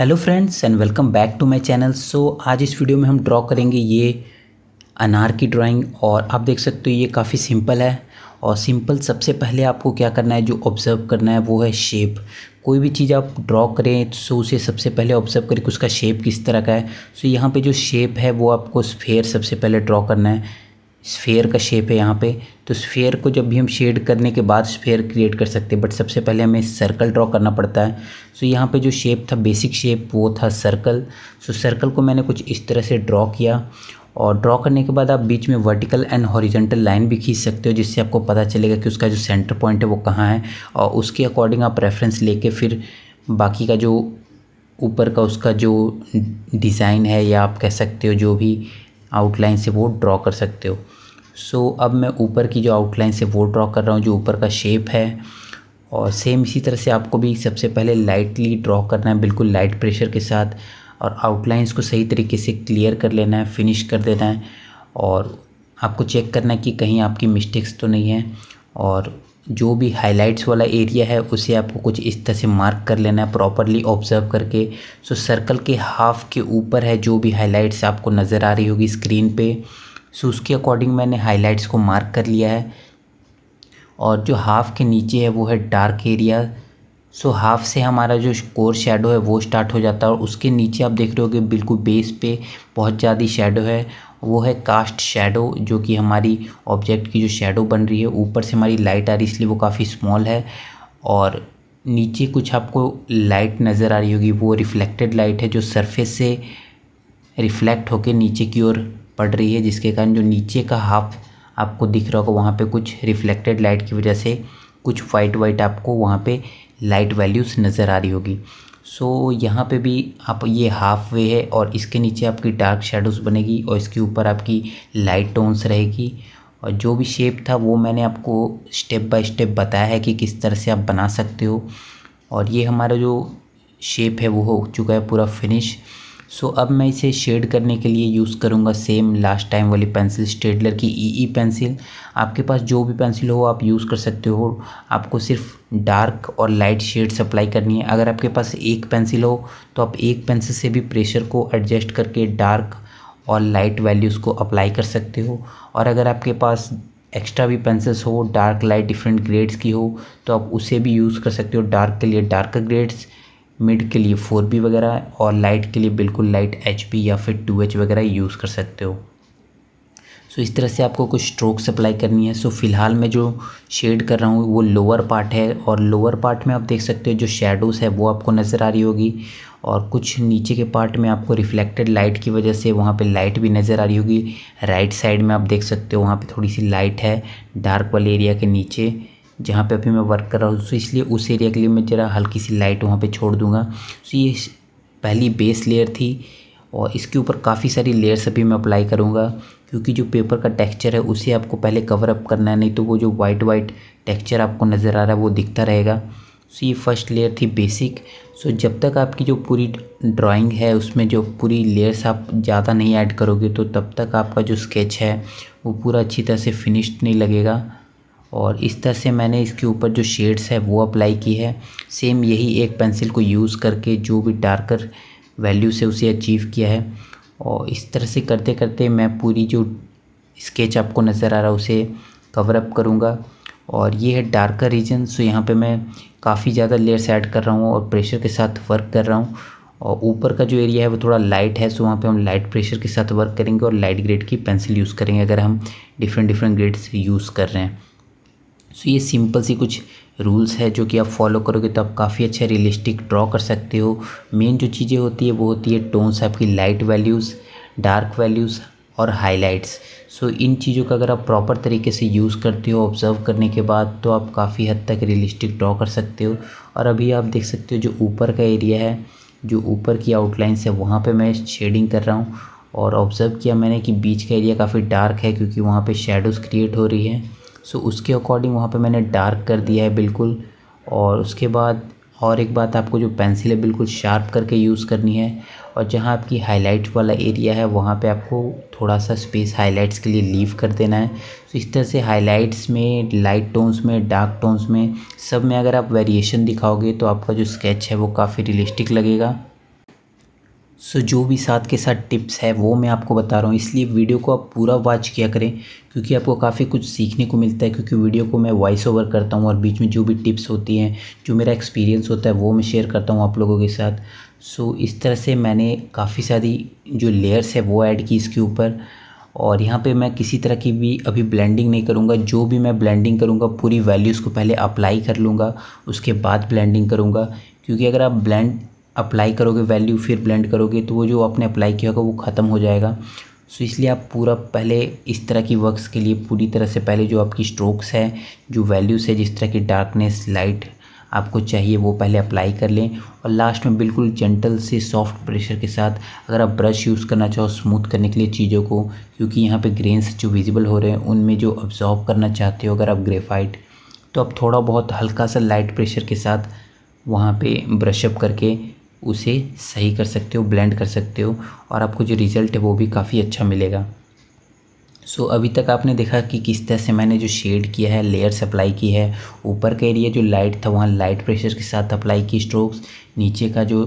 hello friends and welcome back to my channel so आज इस video में हम ड्रॉ करेंगे ये अनार की ड्राइंग और आप देख सकते हो ये काफ़ी सिंपल है और सिंपल सबसे पहले आपको क्या करना है जो ऑब्ज़र्व करना है वो है शेप कोई भी चीज़ आप ड्रॉ करें सो तो उसे सबसे पहले ऑब्ज़र्व करें कि उसका शेप किस तरह का है सो यहाँ पे जो शेप है वो आपको स्फेयर सबसे पहले ड्रॉ करना है स्फेयर का शेप है यहाँ पे तो स्फेयर को जब भी हम शेड करने के बाद स्फेयर क्रिएट कर सकते हैं बट सबसे पहले हमें सर्कल ड्रॉ करना पड़ता है सो यहाँ पे जो शेप था बेसिक शेप वो था सर्कल सो सर्कल को मैंने कुछ इस तरह से ड्रॉ किया और ड्रॉ करने के बाद आप बीच में वर्टिकल एंड हॉरिजेंटल लाइन भी खींच सकते हो जिससे आपको पता चलेगा कि उसका जो सेंटर पॉइंट है वो कहाँ है और उसके अकॉर्डिंग आप रेफरेंस लेके फिर बाकी का जो ऊपर का उसका जो डिज़ाइन है या आप कह सकते हो जो भी आउटलाइन से वो ड्रॉ कर सकते हो सो so, अब मैं ऊपर की जो आउटलाइन से वो ड्रॉ कर रहा हूँ जो ऊपर का शेप है और सेम इसी तरह से आपको भी सबसे पहले लाइटली ड्रॉ करना है बिल्कुल लाइट प्रेशर के साथ और आउटलाइंस को सही तरीके से क्लियर कर लेना है फिनिश कर देना है और आपको चेक करना है कि कहीं आपकी मिस्टेक्स तो नहीं है और जो भी हाइलाइट्स वाला एरिया है उसे आपको कुछ इस तरह से मार्क कर लेना है प्रॉपरली ऑब्जर्व करके सो सर्कल के हाफ के ऊपर है जो भी हाइलाइट्स आपको नज़र आ रही होगी स्क्रीन पर सो उसके अकॉर्डिंग मैंने हाईलाइट्स को मार्क कर लिया है और जो हाफ़ के नीचे है वो है डार्क एरिया सो हाफ़ से हमारा जो कोर शेडो है वो स्टार्ट हो जाता है और उसके नीचे आप देख रहे हो बिल्कुल बेस पे बहुत ज़्यादा शेडो है वो है कास्ट शेडो जो कि हमारी ऑब्जेक्ट की जो शेडो बन रही है ऊपर से हमारी लाइट आ रही है इसलिए वो काफ़ी स्मॉल है और नीचे कुछ आपको लाइट नज़र आ रही होगी वो रिफ्लेक्टेड लाइट है जो सरफेस से रिफ्लेक्ट होकर नीचे की ओर पड़ रही है जिसके कारण जो नीचे का हाफ आपको दिख रहा होगा वहाँ पे कुछ रिफ्लेक्टेड लाइट की वजह से कुछ वाइट वाइट आपको वहाँ पे लाइट वैल्यूज़ नज़र आ रही होगी सो so, यहाँ पे भी आप ये हाफ वे है और इसके नीचे आपकी डार्क शेडोज़ बनेगी और इसके ऊपर आपकी लाइट टोन्स रहेगी और जो भी शेप था वो मैंने आपको स्टेप बाय स्टेप बताया है कि किस तरह से आप बना सकते हो और ये हमारा जो शेप है वो हो चुका है पूरा फिनिश सो so, अब मैं इसे शेड करने के लिए यूज़ करूँगा सेम लास्ट टाइम वाली पेंसिल स्टेडलर की ई ई पेंसिल आपके पास जो भी पेंसिल हो आप यूज़ कर सकते हो आपको सिर्फ डार्क और लाइट शेड सप्लाई करनी है अगर आपके पास एक पेंसिल हो तो आप एक पेंसिल से भी प्रेशर को एडजस्ट करके डार्क और लाइट वैल्यूज़ को अप्लाई कर सकते हो और अगर आपके पास एक्स्ट्रा भी पेंसिल्स हो डार्क लाइट डिफरेंट ग्रेड्स की हो तो आप उसे भी यूज़ कर सकते हो डार्क के लिए डार्क ग्रेड्स मिड के लिए फोर बी वगैरह और लाइट के लिए बिल्कुल लाइट एच बी या फिर टू एच वगैरह यूज़ कर सकते हो सो so, इस तरह से आपको कुछ स्ट्रोक सप्लाई करनी है सो so, फ़िलहाल मैं जो शेड कर रहा हूँ वो लोअर पार्ट है और लोअर पार्ट में आप देख सकते हो जो शेडोज़ है वो आपको नज़र आ रही होगी और कुछ नीचे के पार्ट में आपको रिफ्लेक्टेड लाइट की वजह से वहाँ पे लाइट भी नज़र आ रही होगी राइट साइड में आप देख सकते हो वहाँ पे थोड़ी सी लाइट है डार्क वाले एरिया के नीचे जहाँ पे अभी मैं वर्क कर रहा हूँ सो तो इसलिए उस एरिया के लिए मैं ज़रा हल्की सी लाइट वहाँ पे छोड़ दूँगा सो तो ये पहली बेस लेयर थी और इसके ऊपर काफ़ी सारी लेयर्स अभी मैं अप्लाई करूँगा क्योंकि जो पेपर का टेक्स्चर है उसे आपको पहले कवर अप करना है नहीं तो वो जो वाइट वाइट टेक्स्चर आपको नज़र आ रहा है वो दिखता रहेगा सो तो ये फर्स्ट लेयर थी बेसिक सो जब तक आपकी जो पूरी ड्राइंग है उसमें जो पूरी लेयर्स आप ज़्यादा नहीं ऐड करोगे तो तब तक आपका जो स्केच है वो पूरा अच्छी तरह से फिनिश्ड नहीं लगेगा और इस तरह से मैंने इसके ऊपर जो शेड्स है वो अप्लाई की है सेम यही एक पेंसिल को यूज़ करके जो भी डार्कर वैल्यू से उसे अचीव किया है और इस तरह से करते करते मैं पूरी जो स्केच आपको नज़र आ रहा है उसे कवर अप करूँगा और ये है डार्कर रीजन सो यहाँ पे मैं काफ़ी ज़्यादा लेयर्स ऐड कर रहा हूँ और प्रेशर के साथ वर्क कर रहा हूँ और ऊपर का जो एरिया है वो थोड़ा लाइट है सो वहाँ पे हम लाइट प्रेशर के साथ वर्क करेंगे और लाइट ग्रेड की पेंसिल यूज़ करेंगे अगर हम डिफरेंट डिफरेंट ग्रेड्स यूज़ कर रहे हैं सो तो ये सिंपल सी कुछ रूल्स है जो कि आप फॉलो करोगे तो आप काफ़ी अच्छा रियलिस्टिक ड्रॉ कर सकते हो मेन जो चीज़ें होती है वो होती है टोन्स आपकी लाइट वैल्यूज़ डार्क वैल्यूज़ और हाइलाइट्स सो so, इन चीज़ों का अगर आप प्रॉपर तरीके से यूज़ करते हो ऑब्ज़र्व करने के बाद तो आप काफ़ी हद तक रियलिस्टिक ड्रॉ कर सकते हो और अभी आप देख सकते हो जो ऊपर का एरिया है जो ऊपर की आउटलाइंस है वहाँ पे मैं शेडिंग कर रहा हूँ और ऑब्ज़र्व किया मैंने कि बीच का एरिया काफ़ी डार्क है क्योंकि वहाँ पे शेडोज़ क्रिएट हो रही है सो उसके अकॉर्डिंग वहाँ पे मैंने डार्क कर दिया है बिल्कुल और उसके बाद और एक बात आपको जो पेंसिल है बिल्कुल शार्प करके यूज़ करनी है और जहाँ आपकी हाईलाइट वाला एरिया है वहाँ पे आपको थोड़ा सा स्पेस हाईलाइट्स के लिए लीव कर देना है तो इस तरह से हाईलाइट्स में लाइट टोन्स में डार्क टोन्स में सब में अगर आप वेरिएशन दिखाओगे तो आपका जो स्केच है वो काफ़ी रियलिस्टिक लगेगा सो so, जो भी साथ के साथ टिप्स है वो मैं आपको बता रहा हूँ इसलिए वीडियो को आप पूरा वॉच किया करें क्योंकि आपको काफ़ी कुछ सीखने को मिलता है क्योंकि वीडियो को मैं वॉइस ओवर करता हूँ और बीच में जो भी टिप्स होती हैं जो मेरा एक्सपीरियंस होता है वो मैं शेयर करता हूँ आप लोगों के साथ सो so, इस तरह से मैंने काफ़ी सारी जो लेयर्स है वो ऐड की इसके ऊपर और यहाँ पे मैं किसी तरह की भी अभी ब्लेंडिंग नहीं करूँगा जो भी मैं ब्लेंडिंग करूँगा पूरी वैल्यूज़ को पहले अप्लाई कर लूँगा उसके बाद ब्लेंडिंग करूँगा क्योंकि अगर आप ब्लेंड अप्लाई करोगे वैल्यू फिर ब्लेंड करोगे तो वो जो आपने अप्लाई किया होगा वो ख़त्म हो जाएगा सो इसलिए आप पूरा पहले इस तरह की वर्क्स के लिए पूरी तरह से पहले जो आपकी स्ट्रोक्स है जो वैल्यूज़ है जिस तरह की डार्कनेस लाइट आपको चाहिए वो पहले अप्लाई कर लें और लास्ट में बिल्कुल जेंटल से सॉफ्ट प्रेशर के साथ अगर आप ब्रश यूज़ करना चाहो स्मूथ करने के लिए चीज़ों को क्योंकि यहाँ पे ग्रेन्स जो विजिबल हो रहे हैं उनमें जो ऑब्जॉर्व करना चाहते हो अगर आप ग्रेफाइट तो आप थोड़ा बहुत हल्का सा लाइट प्रेशर के साथ वहाँ पर ब्रशअप करके उसे सही कर सकते हो ब्लेंड कर सकते हो और आपको जो रिज़ल्ट है वो भी काफ़ी अच्छा मिलेगा सो so, अभी तक आपने देखा कि किस तरह से मैंने जो शेड किया है लेयर अप्लाई की है ऊपर का एरिया जो लाइट था वहाँ लाइट प्रेशर के साथ अप्लाई की स्ट्रोक्स नीचे का जो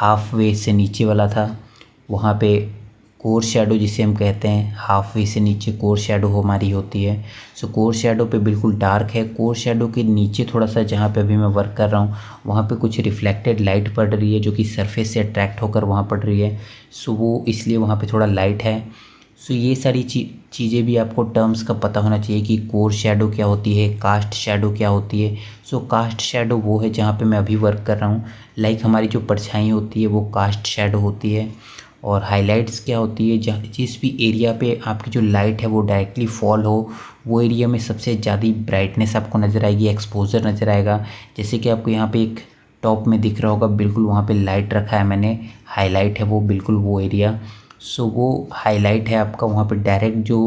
हाफ वे से नीचे वाला था वहाँ पे कोर शेडो जिसे हम कहते हैं हाफ वे से नीचे कोर शेडो हमारी होती है सो कोर शेडो पे बिल्कुल डार्क है कोर शेडो के नीचे थोड़ा सा जहाँ पे अभी मैं वर्क कर रहा हूँ वहाँ पे कुछ रिफ्लेक्टेड लाइट पड़ रही है जो कि सरफेस से अट्रैक्ट होकर वहाँ पड़ रही है सो वो इसलिए वहाँ पे थोड़ा लाइट है सो ये सारी चीज़ें भी आपको टर्म्स का पता होना चाहिए कि कोर शेडो क्या होती है कास्ट शेडो क्या होती है सो कास्ट शेडो वो है जहाँ पर मैं अभी वर्क कर रहा हूँ लाइक हमारी जो परछाई होती है वो कास्ट शेडो होती है और हाइलाइट्स क्या होती है जहाँ जिस भी एरिया पे आपकी जो लाइट है वो डायरेक्टली फॉल हो वो एरिया में सबसे ज़्यादा ब्राइटनेस आपको नज़र आएगी एक्सपोजर नज़र आएगा जैसे कि आपको यहाँ पे एक टॉप में दिख रहा होगा बिल्कुल वहाँ पे लाइट रखा है मैंने हाईलाइट है वो बिल्कुल वो एरिया सो वो हाईलाइट है आपका वहाँ पर डायरेक्ट जो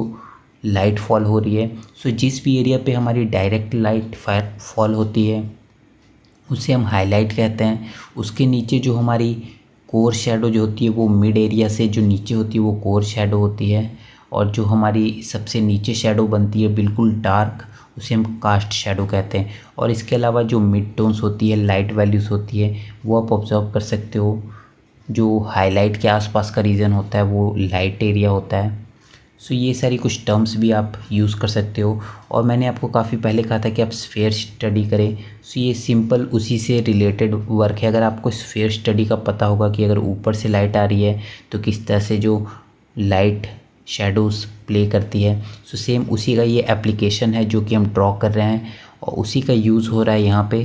लाइट फॉल हो रही है सो जिस भी एरिया पर हमारी डायरेक्ट लाइट फॉल होती है उसे हम हाईलाइट कहते हैं उसके नीचे जो हमारी कोर शेडो जो होती है वो मिड एरिया से जो नीचे होती है वो कोर शेडो होती है और जो हमारी सबसे नीचे शेडो बनती है बिल्कुल डार्क उसे हम कास्ट शेडो कहते हैं और इसके अलावा जो मिड टोन्स होती है लाइट वैल्यूज़ होती है वो आप ऑब्जर्व कर सकते हो जो हाईलाइट के आसपास का रीजन होता है वो लाइट एरिया होता है सो ये सारी कुछ टर्म्स भी आप यूज़ कर सकते हो और मैंने आपको काफ़ी पहले कहा था कि आप स्फेयर स्टडी करें सो ये सिंपल उसी से रिलेटेड वर्क है अगर आपको स्फेयर स्टडी का पता होगा कि अगर ऊपर से लाइट आ रही है तो किस तरह से जो लाइट शेडोज़ प्ले करती है सो सेम उसी का ये एप्लीकेशन है जो कि हम ड्रॉ कर रहे हैं और उसी का यूज़ हो रहा है यहाँ पे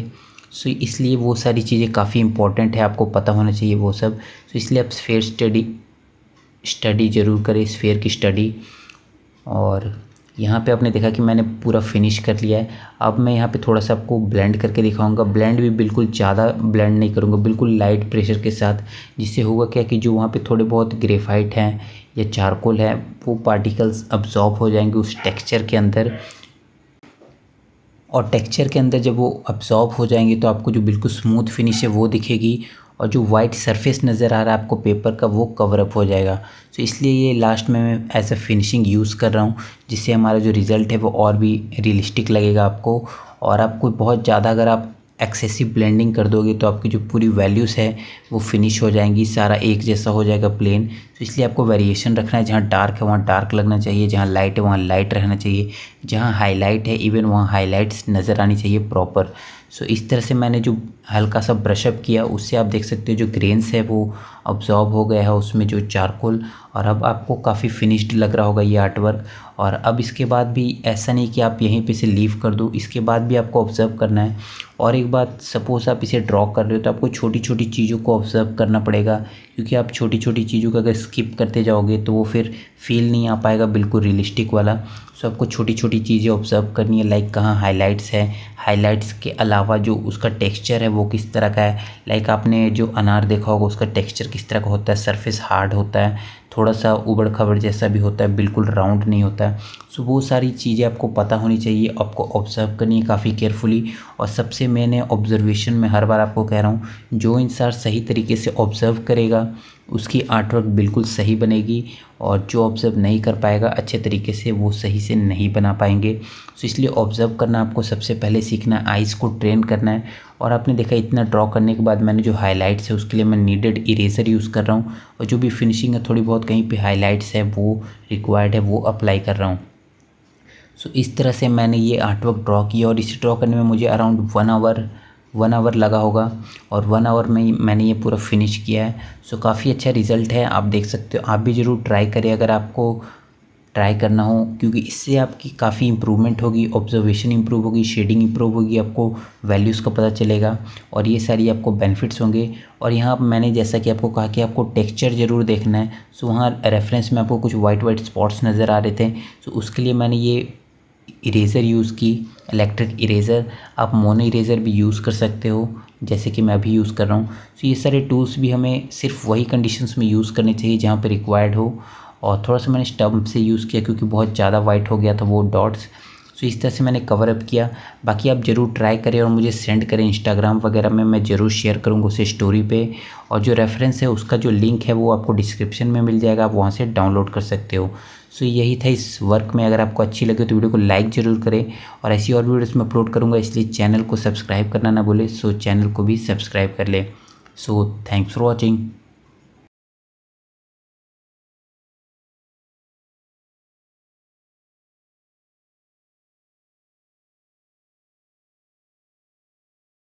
सो इसलिए वो सारी चीज़ें काफ़ी इंपॉर्टेंट है आपको पता होना चाहिए वो सब सो इसलिए आप स्फेयर स्टडी स्टडी ज़रूर करें इस फेयर की स्टडी और यहाँ पे आपने देखा कि मैंने पूरा फिनिश कर लिया है अब मैं यहाँ पे थोड़ा सा आपको ब्लेंड करके दिखाऊंगा ब्लेंड भी बिल्कुल ज़्यादा ब्लेंड नहीं करूँगा बिल्कुल लाइट प्रेशर के साथ जिससे होगा क्या कि जो वहाँ पे थोड़े बहुत ग्रेफाइट हैं या चारकोल है वो पार्टिकल्स अब्जॉर्ब हो जाएंगे उस टेक्स्चर के अंदर और टेक्स्चर के अंदर जब वो अब्जॉर्ब हो जाएंगे तो आपको जो बिल्कुल स्मूथ फिनिश है वो दिखेगी और जो वाइट सरफेस नज़र आ रहा है आपको पेपर का वो कवरअप हो जाएगा तो इसलिए ये लास्ट में मैं एज अ फिनिशिंग यूज़ कर रहा हूँ जिससे हमारा जो रिज़ल्ट है वो और भी रियलिस्टिक लगेगा आपको और आपको बहुत ज़्यादा अगर आप एक्सेसिव ब्लेंडिंग कर दोगे तो आपकी जो पूरी वैल्यूज़ है वो फिनिश हो जाएंगी सारा एक जैसा हो जाएगा प्लेन तो इसलिए आपको वेरिएशन रखना है जहाँ डार्क है वहाँ डार्क लगना चाहिए जहाँ लाइट है वहाँ लाइट रहना चाहिए जहाँ हाईलाइट है इवन वहाँ हाईलाइट्स नज़र आनी चाहिए प्रॉपर सो इस तरह से मैंने जो हल्का सा ब्रशअप किया उससे आप देख सकते हो जो ग्रेन्स है वो अब्जॉर्ब हो गया है उसमें जो चारकोल और अब आपको काफ़ी फिनिश्ड लग रहा होगा ये आर्ट वर्क और अब इसके बाद भी ऐसा नहीं कि आप यहीं पे से लीव कर दो इसके बाद भी आपको ऑब्ज़र्व करना है और एक बात सपोज़ आप इसे ड्रॉ कर रहे हो तो आपको छोटी छोटी चीज़ों को ऑब्ज़र्व करना पड़ेगा क्योंकि आप छोटी छोटी चीज़ों को अगर स्किप करते जाओगे तो वो फिर फील नहीं आ पाएगा बिल्कुल रियलिस्टिक वाला सो आपको छोटी छोटी चीज़ें ऑब्ज़र्व करनी है लाइक कहाँ हाईलाइट्स है हाईलाइट्स के अलावा जो उसका टेक्सचर है वो किस तरह का है लाइक आपने जो अनार देखा होगा उसका टेक्सचर किस तरह का होता है सरफेस हार्ड होता है थोड़ा सा उबड़ खबड़ जैसा भी होता है बिल्कुल राउंड नहीं होता है सो वो सारी चीज़ें आपको पता होनी चाहिए आपको ऑब्जर्व करनी है काफ़ी केयरफुली और सबसे मैंने ऑब्जर्वेशन में हर बार आपको कह रहा हूँ जो इंसान सही तरीके से ऑब्जर्व करेगा उसकी आर्टवर्क बिल्कुल सही बनेगी और जो ऑब्ज़र्व नहीं कर पाएगा अच्छे तरीके से वो सही से नहीं बना पाएंगे तो इसलिए ऑब्ज़र्व करना आपको सबसे पहले सीखना है आइज़ को ट्रेन करना है और आपने देखा इतना ड्रॉ करने के बाद मैंने जो हाईलाइट्स है उसके लिए मैं नीडेड इरेजर यूज़ कर रहा हूँ और जो भी फिनिशिंग है थोड़ी बहुत कहीं पर हाईलाइट्स है वो रिक्वायर्ड है वो अप्लाई कर रहा हूँ सो so, इस तरह से मैंने ये आर्टवर्क ड्रॉ किया और इसे ड्रॉ करने में मुझे around one hour one hour लगा होगा और वन आवर में मैंने ये पूरा फिनिश किया है सो काफ़ी अच्छा रिज़ल्ट है आप देख सकते हो आप भी ज़रूर ट्राई करें अगर आपको ट्राई करना हो क्योंकि इससे आपकी काफ़ी इम्प्रूवमेंट होगी ऑब्जर्वेशन इम्प्रूव होगी शेडिंग इम्प्रूव होगी आपको वैल्यूज़ का पता चलेगा और ये सारी आपको बेनिफिट्स होंगे और यहाँ मैंने जैसा कि आपको कहा कि आपको टेक्सचर ज़रूर देखना है सो वहाँ रेफरेंस में आपको कुछ वाइट वाइट स्पॉट्स नज़र आ रहे थे सो उसके लिए मैंने ये इरेज़र यूज़ की इलेक्ट्रिक इरेज़र आप मोनो इरेज़र भी यूज़ कर सकते हो जैसे कि मैं अभी यूज़ कर रहा हूँ तो ये सारे टूल्स भी हमें सिर्फ वही कंडीशंस में यूज़ करने चाहिए जहाँ पर रिक्वायर्ड हो और थोड़ा सा मैंने स्टम्प से यूज़ किया क्योंकि बहुत ज़्यादा वाइट हो गया था वो डॉट्स सो तो इस तरह से मैंने कवर अप किया बाकी आप ज़रूर ट्राई करें और मुझे सेंड करें इंस्टाग्राम वगैरह में मैं ज़रूर शेयर करूँगा उसे स्टोरी पे और जो रेफरेंस है उसका जो लिंक है वो आपको डिस्क्रिप्शन में मिल जाएगा आप वहाँ से डाउनलोड कर सकते हो सो यही था इस वर्क में अगर आपको अच्छी लगे तो वीडियो को लाइक ज़रूर करें और ऐसी और वीडियोज़ में अपलोड करूँगा इसलिए चैनल को सब्सक्राइब करना ना भूलें सो चैनल को भी सब्सक्राइब कर लें सो थैंक्स फॉर वॉचिंग